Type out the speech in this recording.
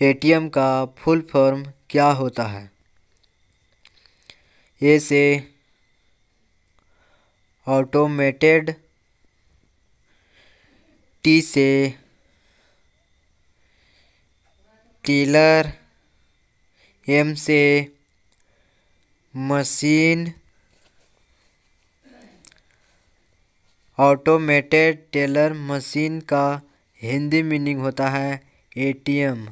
ATM का full form क्या होता है ए से ऑटोमेटेड टी से टीलर एम से मशीन ऑटोमेटेड टेलर मशीन का हिंदी मीनिंग होता है एटीएम